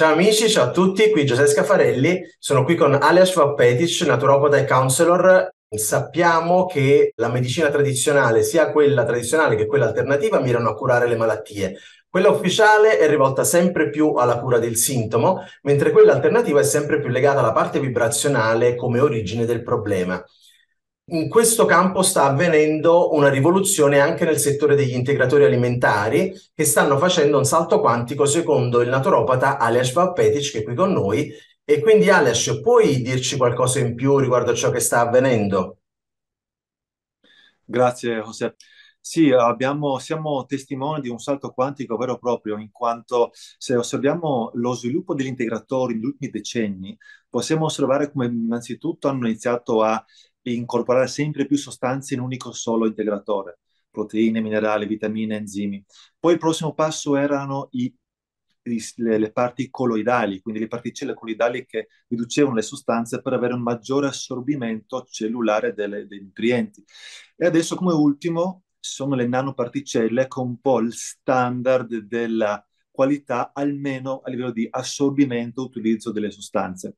Ciao amici, ciao a tutti, qui Giuseppe Scafarelli, sono qui con Alias Vaupetic, naturopata e counselor. Sappiamo che la medicina tradizionale, sia quella tradizionale che quella alternativa, mirano a curare le malattie. Quella ufficiale è rivolta sempre più alla cura del sintomo, mentre quella alternativa è sempre più legata alla parte vibrazionale come origine del problema in questo campo sta avvenendo una rivoluzione anche nel settore degli integratori alimentari che stanno facendo un salto quantico secondo il naturopata Alias Valpetic che è qui con noi. E quindi Alias, puoi dirci qualcosa in più riguardo a ciò che sta avvenendo? Grazie José. Sì, abbiamo, siamo testimoni di un salto quantico vero e proprio, in quanto se osserviamo lo sviluppo degli integratori negli ultimi decenni, possiamo osservare come innanzitutto hanno iniziato a incorporare sempre più sostanze in un unico solo integratore, proteine, minerali, vitamine, enzimi. Poi il prossimo passo erano i, i, le, le, parti colloidali, quindi le particelle colloidali che riducevano le sostanze per avere un maggiore assorbimento cellulare delle, dei nutrienti. E adesso come ultimo sono le nanoparticelle con un po' il standard della qualità, almeno a livello di assorbimento e utilizzo delle sostanze.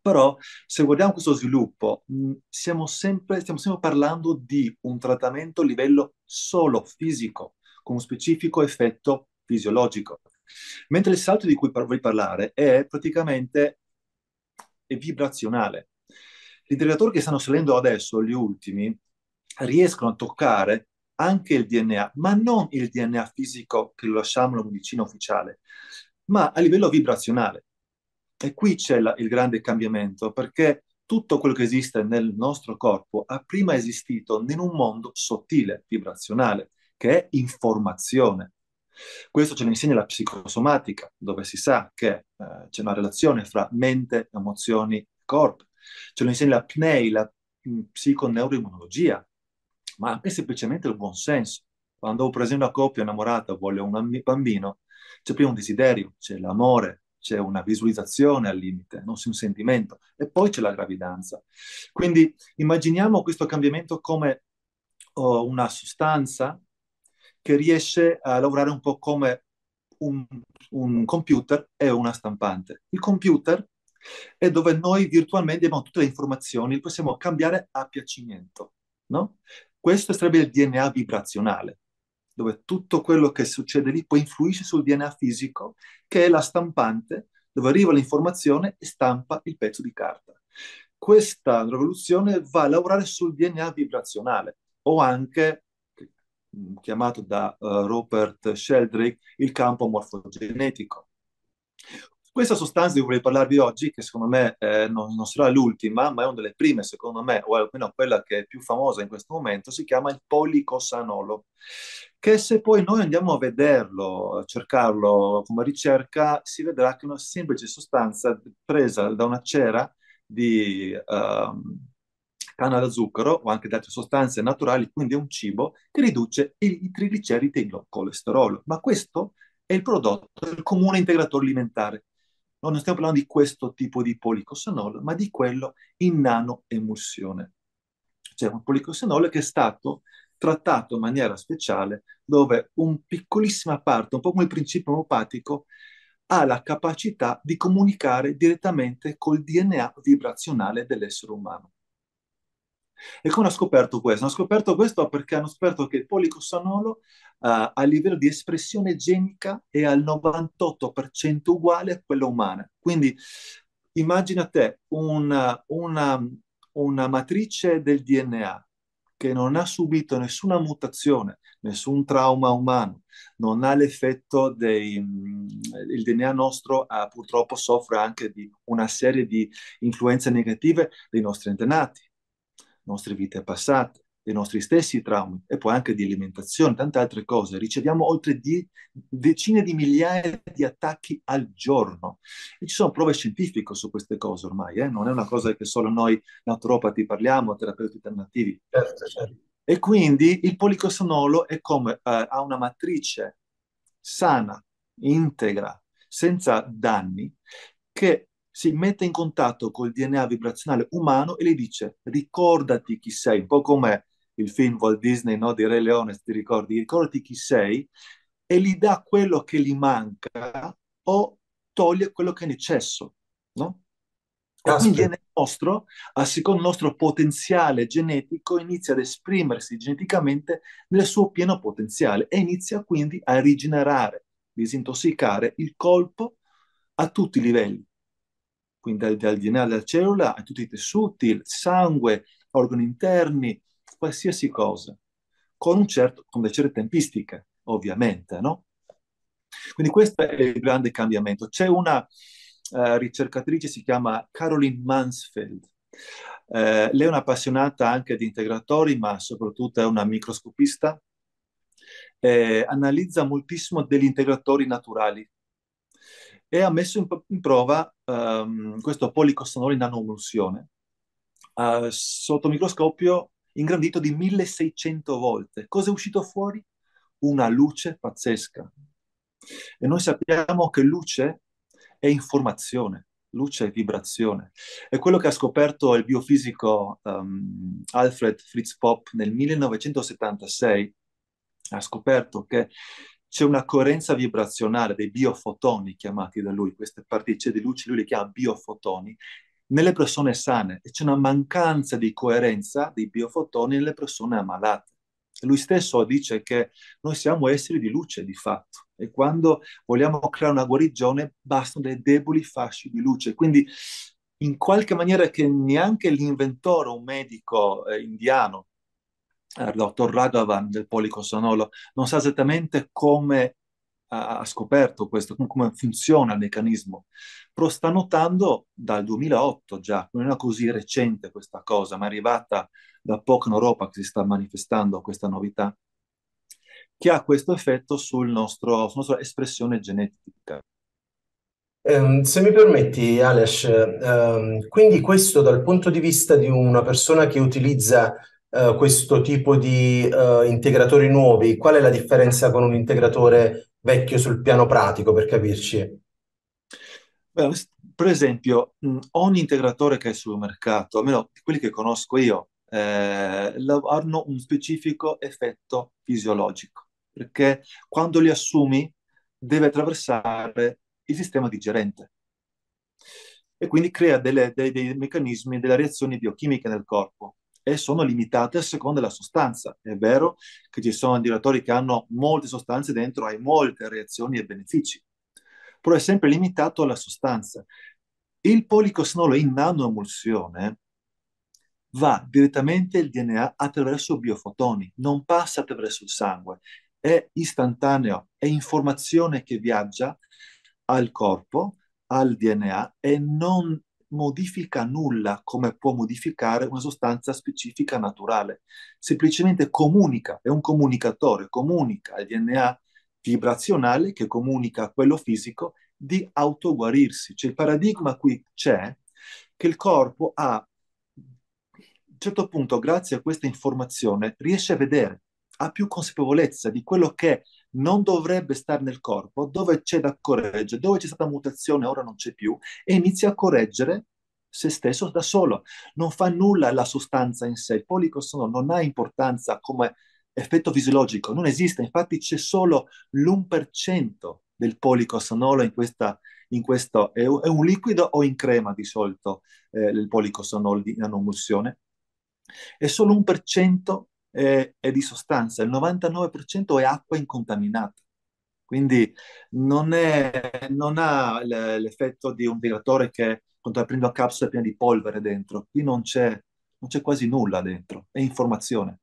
Però se guardiamo questo sviluppo, mm, siamo sempre, stiamo sempre parlando di un trattamento a livello solo fisico, con un specifico effetto fisiologico. Mentre il salto di cui par- vuoi parlare è praticamente è vibrazionale. Gli integratori che stanno salendo adesso, gli ultimi, riescono a toccare anche il DNA, ma non il DNA fisico che lo lasciamo alla medicina ufficiale, ma a livello vibrazionale. E qui c'è la, il grande cambiamento, perché tutto quello che esiste nel nostro corpo ha prima esistito in un mondo sottile, vibrazionale, che è informazione. Questo ce lo insegna la psicosomatica, dove si sa che eh, c'è una relazione fra mente, emozioni e corpo. Ce lo insegna la PNEI, la mm, psiconeuroimmunologia, ma anche semplicemente il buon senso. Quando per esempio una coppia innamorata vuole un bambino, c'è prima un desiderio, c'è l'amore, c'è una visualizzazione al limite, non c'è un sentimento, e poi c'è la gravidanza. Quindi immaginiamo questo cambiamento come oh, una sostanza che riesce a lavorare un po' come un, un computer e una stampante. Il computer è dove noi virtualmente abbiamo tutte le informazioni, possiamo cambiare a piacimento, no? Questo sarebbe il DNA vibrazionale dove tutto quello che succede lì poi influisce sul DNA fisico, che è la stampante, dove arriva l'informazione e stampa il pezzo di carta. Questa rivoluzione va a lavorare sul DNA vibrazionale o anche mm, chiamato da uh, eh, Robert Sheldrake il campo morfogenetico. Questa sostanza di cui vorrei parlarvi oggi, che secondo me eh, non, non, sarà l'ultima, ma è una delle prime, secondo me, o almeno quella che è più famosa in questo momento, si chiama il policosanolo che se poi noi andiamo a vederlo, a cercarlo come ricerca, si vedrà che è una semplice sostanza presa da una cera di um, canna da zucchero o anche da altre sostanze naturali, quindi è un cibo che riduce i trigliceridi e colesterolo. Ma questo è il prodotto del comune integratore alimentare. non stiamo parlando di questo tipo di policosanol, ma di quello in nanoemulsione. Cioè un policosanol che è stato trattato in maniera speciale, dove un piccolissima parte, un po' come il principio omopatico, ha la capacità di comunicare direttamente col DNA vibrazionale dell'essere umano. E come hanno scoperto questo? Hanno scoperto questo perché hanno scoperto che il policosonolo uh, eh, a livello di espressione genica è al 98% uguale a quella umana. Quindi immagina te una, una, una matrice del DNA che non ha subito nessuna mutazione, nessun trauma umano, non ha l'effetto dei... Mm, il DNA nostro ah, purtroppo soffre anche di una serie di influenze negative dei nostri antenati, nostre vite passate dei nostri stessi traumi e poi anche di alimentazione, tante altre cose. Riceviamo oltre die- decine di migliaia di attacchi al giorno e ci sono prove scientifiche su queste cose ormai, eh? non è una cosa che solo noi naturopati parliamo, terapeuti alternativi. Certo, certo. E quindi il policosanolo è come eh, ha una matrice sana, integra, senza danni, che si mette in contatto col DNA vibrazionale umano e le dice ricordati chi sei, un po' come il film Walt Disney no, di Re Leone, ti ricordi, ricordati chi sei, e gli dà quello che gli manca o toglie quello che è in eccesso, no? quindi nel nostro, a secondo il nostro potenziale genetico, inizia ad esprimersi geneticamente nel suo pieno potenziale e inizia quindi a rigenerare, disintossicare il colpo a tutti i livelli, quindi dal, dal DNA della cellula a tutti i tessuti, il sangue, organi interni, qualsiasi cosa, con, un certo, con delle certe tempistiche, ovviamente, no? Quindi questo è il grande cambiamento. C'è una uh, ricercatrice, si chiama Caroline Mansfield. Uh, eh, lei è un'appassionata anche di integratori, ma soprattutto è una microscopista. Eh, analizza moltissimo degli integratori naturali e ha messo in, in prova um, questo policosonolo in nanoemulsione. Uh, sotto microscopio ingrandito di 1600 volte. Cosa è uscito fuori? Una luce pazzesca. E noi sappiamo che luce è informazione, luce è vibrazione. È quello che ha scoperto il biofisico um, Alfred Fritz Popp nel 1976. Ha scoperto che c'è una coerenza vibrazionale dei biofotoni chiamati da lui, queste particelle di luce, lui le chiama biofotoni, nelle persone sane e c'è una mancanza di coerenza dei biofotoni nelle persone ammalate. Lui stesso dice che noi siamo esseri di luce di fatto e quando vogliamo creare una guarigione bastano dei deboli fasci di luce. Quindi in qualche maniera che neanche l'inventore, un medico eh, indiano, il eh, dottor Ragavan del policosonolo, non sa esattamente come ha, ha scoperto questo, come funziona il meccanismo. Però sta notando dal 2008 già, non era così recente questa cosa, ma è arrivata da poco in Europa che si sta manifestando questa novità, che ha questo effetto sul nostro, sulla nostra espressione genetica. Ehm, se mi permetti, Alex, ehm, quindi questo dal punto di vista di una persona che utilizza eh, questo tipo di eh, integratori nuovi, qual è la differenza con un integratore vecchio sul piano pratico, per capirci? Beh, per esempio, ogni integratore che è sul mercato, almeno quelli che conosco io, eh, hanno un specifico effetto fisiologico, perché quando li assumi deve attraversare il sistema digerente e quindi crea delle, dei, dei meccanismi, delle reazioni biochimiche nel corpo e sono limitate a seconda della sostanza. È vero che ci sono dilatori che hanno molte sostanze dentro, hai molte reazioni e benefici, però è sempre limitato alla sostanza. Il policosnolo in nanoemulsione va direttamente il DNA attraverso biofotoni, non passa attraverso il sangue, è istantaneo, è informazione che viaggia al corpo, al DNA e non modifica nulla come può modificare una sostanza specifica naturale, semplicemente comunica, è un comunicatore, comunica il DNA vibrazionale che comunica a quello fisico di autoguarirsi. Cioè il paradigma qui c'è che il corpo ha, a un certo punto, grazie a questa informazione, riesce a vedere, ha più consapevolezza di quello che non dovrebbe stare nel corpo, dove c'è da correggere, dove c'è stata mutazione, ora non c'è più, e inizia a correggere se stesso da solo. Non fa nulla la sostanza in sé, il policosono non ha importanza come effetto fisiologico, non esiste, infatti c'è solo l'1% del policosonolo in questa in questo è un, liquido o in crema di solito eh, il policosonol in anomussione. È solo un per cento è, è di sostanza, il 99% è acqua incontaminata. Quindi non, è, non ha l'effetto di un vibratore che quando aprendo la capsula è piena di polvere dentro. Qui non c'è, non c'è quasi nulla dentro, è informazione.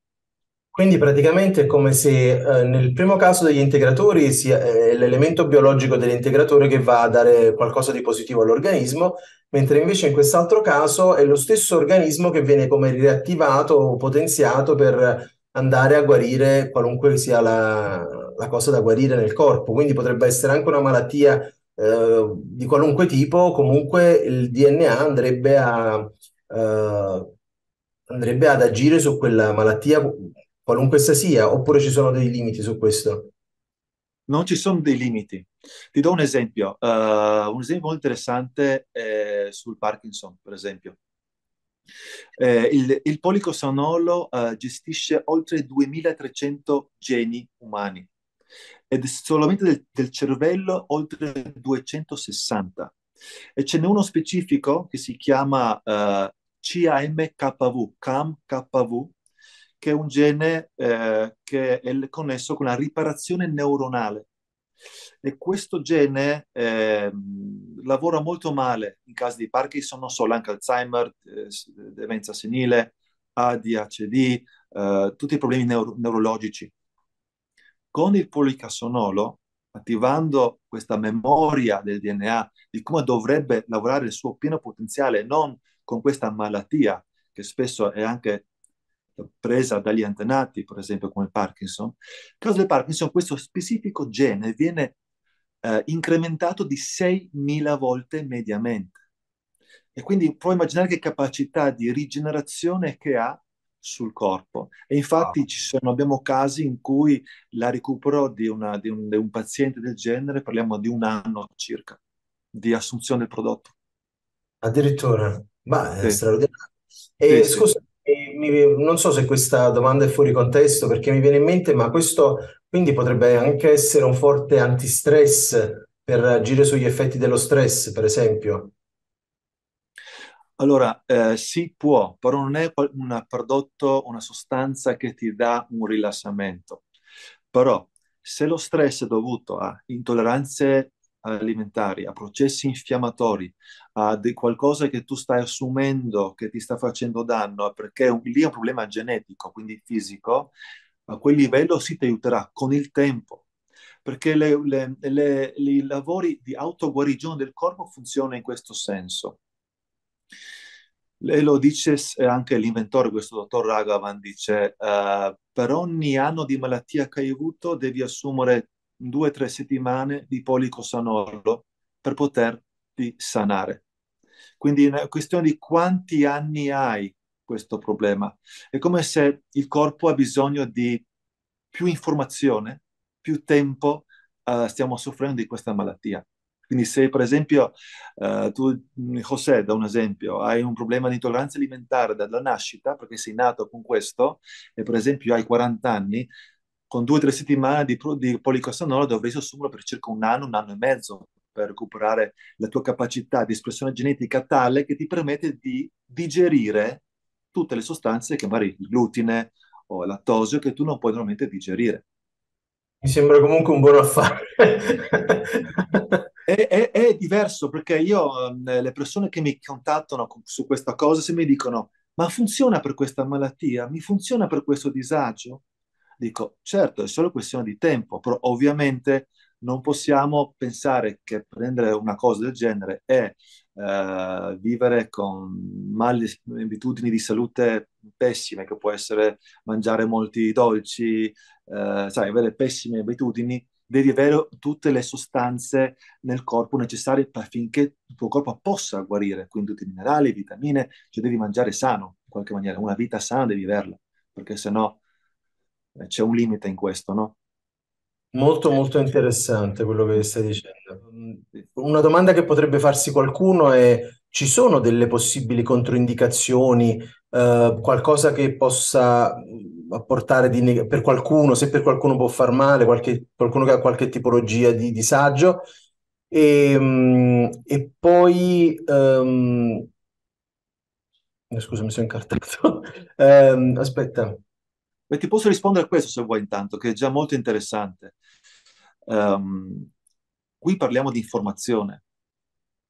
Quindi praticamente è come se eh, nel primo caso degli integratori sia eh, l'elemento biologico dell'integratore che va a dare qualcosa di positivo all'organismo, mentre invece in quest'altro caso è lo stesso organismo che viene come riattivato o potenziato per andare a guarire qualunque sia la, la cosa da guarire nel corpo. Quindi potrebbe essere anche una malattia eh, di qualunque tipo, comunque il DNA andrebbe a eh, andrebbe ad agire su quella malattia qualunque essa sia, oppure ci sono dei limiti su questo? Non ci sono dei limiti. Ti do un esempio, uh, un esempio molto interessante eh, sul Parkinson, per esempio. Eh, il, il polico sonolo eh, gestisce oltre 2300 geni umani ed solamente del, del, cervello oltre 260. E ce n'è uno specifico che si chiama eh, CAMKV, CAMKV, che è un gene eh, che è connesso con la riparazione neuronale. E questo gene eh, lavora molto male in caso di Parkinson, non solo, anche Alzheimer, eh, demenza senile, ADHD, eh, tutti i problemi neuro- neurologici. Con il policassonolo, attivando questa memoria del DNA di come dovrebbe lavorare il suo pieno potenziale, non con questa malattia che spesso è anche presa dagli antenati, per esempio come Parkinson, nel caso del Parkinson questo specifico gene viene eh, incrementato di 6.000 volte mediamente. E quindi puoi immaginare che capacità di rigenerazione che ha sul corpo. E infatti ci sono, abbiamo casi in cui la recupero di, una, di, un, di un paziente del genere, parliamo di un anno circa, di assunzione del prodotto. Addirittura, ma è sì. straordinario. E sì, scusa, mi, non so se questa domanda è fuori contesto perché mi viene in mente, ma questo quindi potrebbe anche essere un forte antistress per agire sugli effetti dello stress, per esempio. Allora, eh, si può, però non è un prodotto, una sostanza che ti dà un rilassamento. Però se lo stress è dovuto a intolleranze alimentari, a processi infiammatori, a qualcosa che tu stai assumendo che ti sta facendo danno, perché un, lì è un problema genetico, quindi fisico, a quel livello si ti aiuterà con il tempo, perché le, le, le, i lavori di autoguarigione del corpo funzionano in questo senso. E lo dice eh, anche l'inventore, questo dottor Raghavan, dice uh, per ogni anno di malattia che hai avuto devi assumere due o tre settimane di policosanollo per poterti sanare. Quindi è una questione di quanti anni hai questo problema. È come se il corpo ha bisogno di più informazione, più tempo uh, stiamo soffrendo di questa malattia. Quindi se per esempio uh, tu, José, da un esempio, hai un problema di intolleranza alimentare dalla nascita, perché sei nato con questo, e per esempio hai 40 anni, con due o tre settimane di, di policossanolo dovrei assumere per circa un anno, un anno e mezzo per recuperare la tua capacità di espressione genetica tale che ti permette di digerire tutte le sostanze che magari il glutine o il lattosio che tu non puoi normalmente digerire. Mi sembra comunque un buon affare. è, è, è, diverso perché io, ehm, le persone che mi contattano su questa cosa, se mi dicono ma funziona per questa malattia, mi funziona per questo disagio, Dico, certo, è solo questione di tempo, però ovviamente non possiamo pensare che prendere una cosa del genere e eh, vivere con abitudini di salute pessime, che può essere mangiare molti dolci, eh, sai, avere pessime abitudini, devi avere tutte le sostanze nel corpo necessarie affinché il tuo corpo possa guarire, quindi tutti i minerali, le vitamine, cioè devi mangiare sano in qualche maniera, una vita sana devi averla, perché se no eh, c'è un limite in questo, no? Molto, molto eh, interessante quello che stai dicendo. Mm, una domanda che potrebbe farsi qualcuno è: ci sono delle possibili controindicazioni, eh, qualcosa che possa mm, apportare neg- per qualcuno, se per qualcuno può far male, qualche, qualcuno che ha qualche tipologia di disagio? E, mm, e poi, um, scusa, mi sono incartato. um, aspetta. Beh, ti posso rispondere a questo se vuoi intanto, che è già molto interessante. Um, qui parliamo di informazione,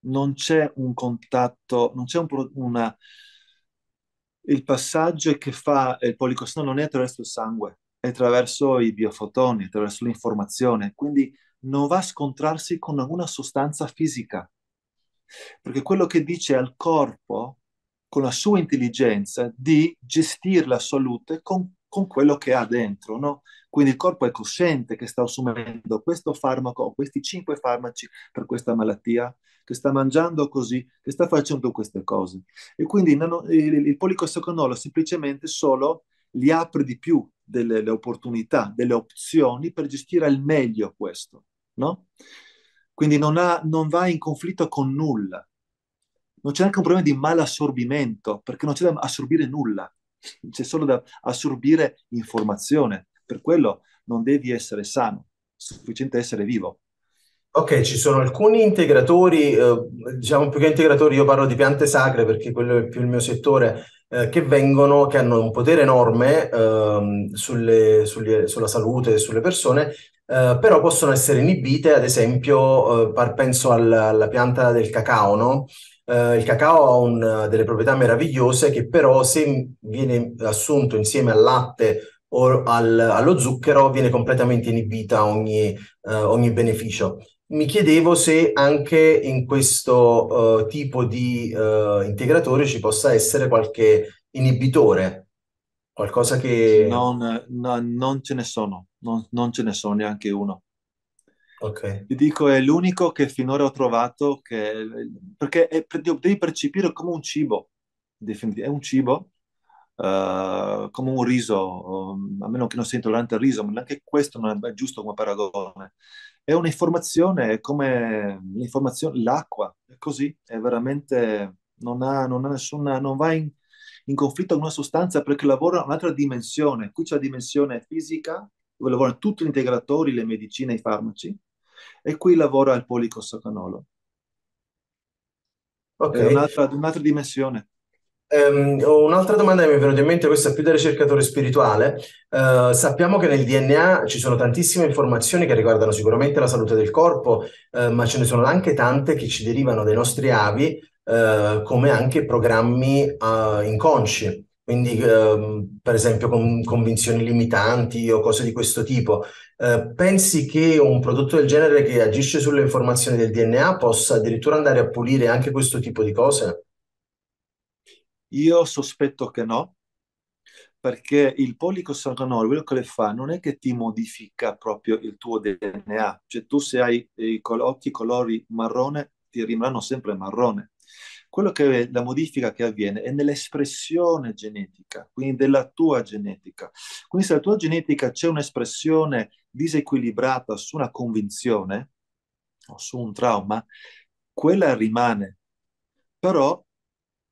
non c'è un contatto, non c'è un, una... Il passaggio che fa il policostino non è attraverso il sangue, è attraverso i biofotoni, attraverso l'informazione, quindi non va a scontrarsi con una sostanza fisica, perché quello che dice al corpo, con la sua intelligenza, di gestire la salute con con quello che ha dentro, no? Quindi il corpo è cosciente che sta assumendo questo farmaco, questi cinque farmaci per questa malattia, che sta mangiando così, che sta facendo queste cose. E quindi il, il semplicemente solo gli apre di più delle opportunità, delle opzioni per gestire al meglio questo, no? Quindi non, ha, non va in conflitto con nulla. Non c'è anche un problema di malassorbimento, perché non c'è da assorbire nulla c'è solo da assorbire informazione. Per quello non devi essere sano, è sufficiente essere vivo. Ok, ci sono alcuni integratori, eh, diciamo più che integratori, io parlo di piante sacre perché quello è più il mio settore, eh, che, vengono, che hanno un potere enorme ehm, sulle, sulle, sulla salute e sulle persone, eh, però possono essere inibite, ad esempio, eh, penso alla, alla, pianta del cacao, no? Eh, il cacao ha un, delle proprietà meravigliose che però se viene assunto insieme al latte o al, allo zucchero viene completamente inibita ogni, eh, ogni beneficio mi chiedevo se anche in questo uh, tipo di uh, integratore ci possa essere qualche inibitore, qualcosa che... Non, no, non ce ne sono, non, non, ce ne sono neanche uno. Ok. Ti dico, è l'unico che finora ho trovato che... perché è, devi percepire come un cibo, è un cibo uh, come un riso, um, a meno che non sia intollerante al riso, ma neanche questo non è giusto come paragone. È un'informazione come l'informazione, l'acqua, è così, è veramente, non, ha, non, ha nessuna, non va in, in, conflitto con una sostanza perché lavora un'altra dimensione. Qui c'è la dimensione fisica, dove lavorano tutti gli integratori, le medicine, i farmaci, e qui lavora il policossacanolo. Ok. È un'altra, un'altra dimensione. Um, un'altra domanda che mi è venuta in mente, questa è più da ricercatore spirituale. Uh, sappiamo che nel DNA ci sono tantissime informazioni che riguardano sicuramente la salute del corpo, uh, ma ce ne sono anche tante che ci derivano dai nostri avi, uh, come anche programmi inconsci. Quindi, ehm, per esempio, con convinzioni limitanti o cose di questo tipo. pensi che un prodotto del genere che agisce sulle informazioni del DNA possa addirittura andare a pulire anche questo tipo di cose? Io sospetto che no, perché il pollico quello che le fa, non è che ti modifica proprio il tuo DNA, cioè tu se hai eh, i col- occhi colori marrone ti rimarranno sempre marrone. Quello che la modifica che avviene è nell'espressione genetica, quindi della tua genetica. Quindi se la tua genetica c'è un'espressione disequilibrata su una convinzione o su un trauma, quella rimane, però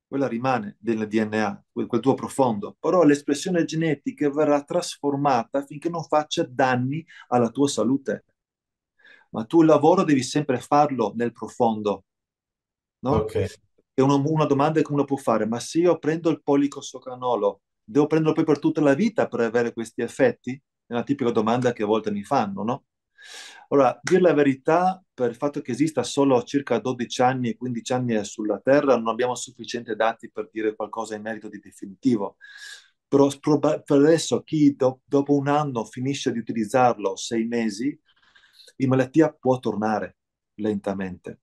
quella rimane del DNA, quel, quel, tuo profondo, però l'espressione genetica verrà trasformata finché non faccia danni alla tua salute. Ma tu il lavoro devi sempre farlo nel profondo. No? Okay. È una, una domanda che uno può fare, ma se io prendo il policosocranolo, devo prenderlo poi per tutta la vita per avere questi effetti? È una tipica domanda che a volte mi fanno, no? Allora, dire la verità, per il fatto che esista solo circa 12 anni e 15 anni sulla Terra, non abbiamo sufficienti dati per dire qualcosa in merito di definitivo. Però per adesso chi do, dopo un anno finisce di utilizzarlo, sei mesi, in malattia può tornare lentamente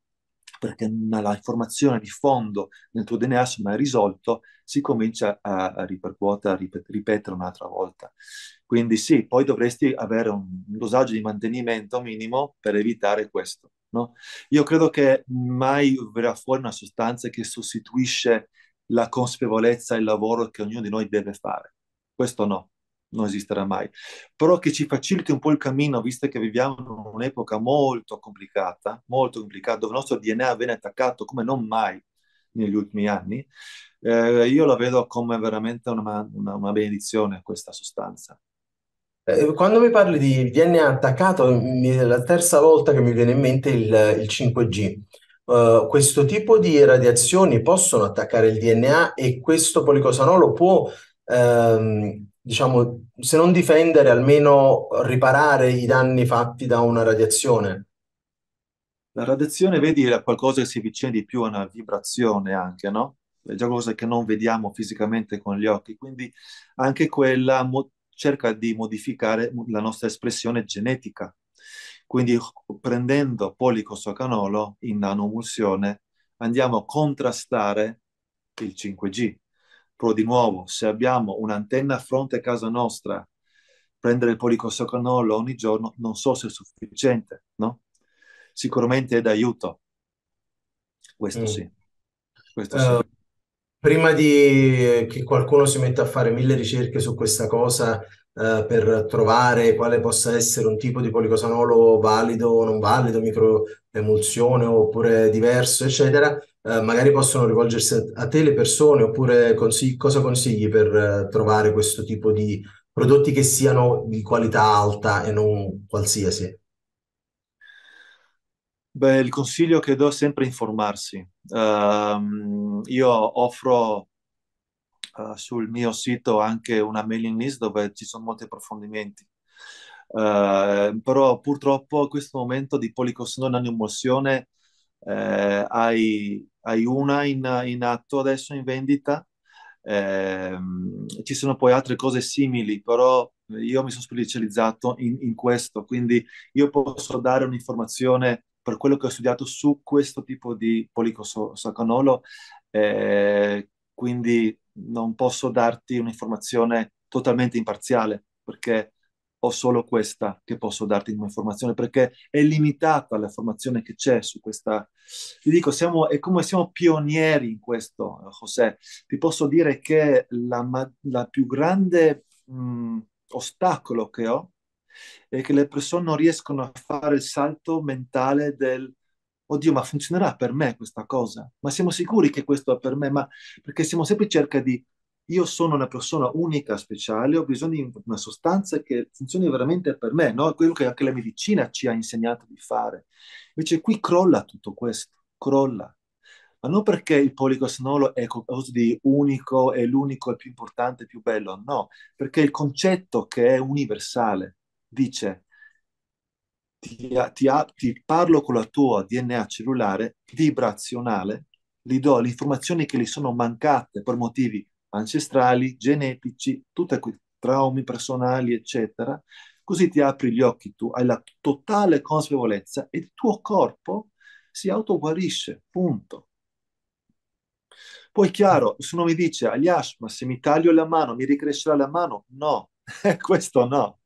perché la informazione di fondo nel tuo DNA se non è risolto, si comincia a ripercuotere, a ripetere un'altra volta. Quindi sì, poi dovresti avere un, un dosaggio di mantenimento minimo per evitare questo. No? Io credo che mai verrà fuori una sostanza che sostituisce la consapevolezza e il lavoro che ognuno di noi deve fare. Questo no non esisterà mai, però che ci faciliti un po' il cammino, visto che viviamo in un'epoca molto complicata, molto complicata, dove il nostro DNA viene attaccato come non mai negli ultimi anni, eh, io la vedo come veramente una, una, una benedizione questa sostanza. Eh, quando mi parli di DNA attaccato, è la terza volta che mi viene in mente il, il 5G. Uh, eh, questo tipo di radiazioni possono attaccare il DNA e questo policosanolo può ehm, diciamo, se non difendere, almeno riparare i danni fatti da una radiazione. La radiazione, vedi, è qualcosa che si avvicina di più a una vibrazione anche, no? È già qualcosa che non vediamo fisicamente con gli occhi, quindi anche quella cerca di modificare la nostra espressione genetica. Quindi prendendo policosocanolo in nanoemulsione andiamo a contrastare il 5G, però di nuovo, se abbiamo un'antenna a fronte a casa nostra, prendere il policosaccanolo ogni giorno non so se è sufficiente, no? Sicuramente è d'aiuto. Questo mm. sì. Questo uh, sì. Eh, prima di che qualcuno si metta a fare mille ricerche su questa cosa, eh, per trovare quale possa essere un tipo di policosanolo valido o non valido, microemulsione oppure diverso, eccetera, eh, magari possono rivolgersi a te le persone oppure consigli, cosa consigli per eh, trovare questo tipo di prodotti che siano di qualità alta e non qualsiasi? Beh, il consiglio che do è sempre informarsi. Uh, io offro uh, sul mio sito anche una mailing list dove ci sono molti approfondimenti. Uh, però purtroppo in questo momento di policosino in emulsione eh, hai, hai, una in, in, atto adesso in vendita, eh, ci sono poi altre cose simili, però io mi sono specializzato in, in questo, quindi io posso dare un'informazione per quello che ho studiato su questo tipo di policosacconolo, eh, quindi non posso darti un'informazione totalmente imparziale perché ho solo questa che posso darti come informazione perché è limitata la formazione che c'è su questa. Ti dico, siamo, è come siamo pionieri in questo, José. Ti posso dire che la, la più grande mh, mm, ostacolo che ho è che le persone non riescono a fare il salto mentale del oddio, ma funzionerà per me questa cosa? Ma siamo sicuri che questo è per me? Ma perché siamo sempre in cerca di, io sono una persona unica, speciale, ho bisogno di una sostanza che funzioni veramente per me, no? quello che anche la medicina ci ha insegnato di fare. Invece qui crolla tutto questo, crolla. Ma non perché il policosnolo è qualcosa di unico, è l'unico, è più importante, è più bello, no, perché il concetto che è universale dice ti, ti, ti parlo con la tua DNA cellulare vibrazionale, gli do le informazioni che gli sono mancate per motivi ancestrali, genetici, tutti quei traumi personali, eccetera. Così ti apri gli occhi tu, hai la totale consapevolezza e il tuo corpo si autoguarisce, punto. Poi chiaro, se uno mi dice, Aliash, ma se mi taglio la mano, mi ricrescerà la mano? No, questo no.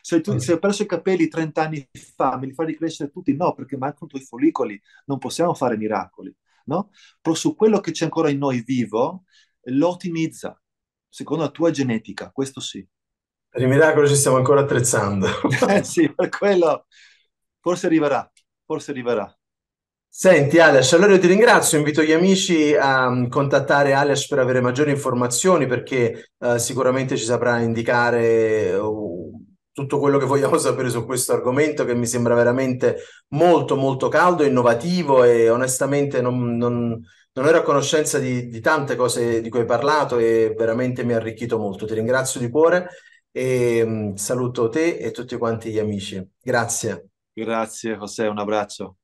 Se tu se hai perso i capelli 30 anni fa, me li fai ricrescere tutti? No, perché mancano i follicoli, non possiamo fare miracoli, no? Però su quello che c'è ancora in noi vivo, lo ottimizza, secondo la tua genetica, questo sì. Per i miracoli ci stiamo ancora attrezzando. eh sì, per quello forse arriverà, forse arriverà. Senti Alex, allora io ti ringrazio, invito gli amici a mm, contattare Alex per avere maggiori informazioni perché eh, sicuramente ci saprà indicare uh, tutto quello che vogliamo sapere su questo argomento che mi sembra veramente molto molto caldo, innovativo e onestamente non, non, non ero a conoscenza di, di, tante cose di cui hai parlato e veramente mi ha arricchito molto. Ti ringrazio di cuore e mm, saluto te e tutti quanti gli amici. Grazie. Grazie José, un abbraccio.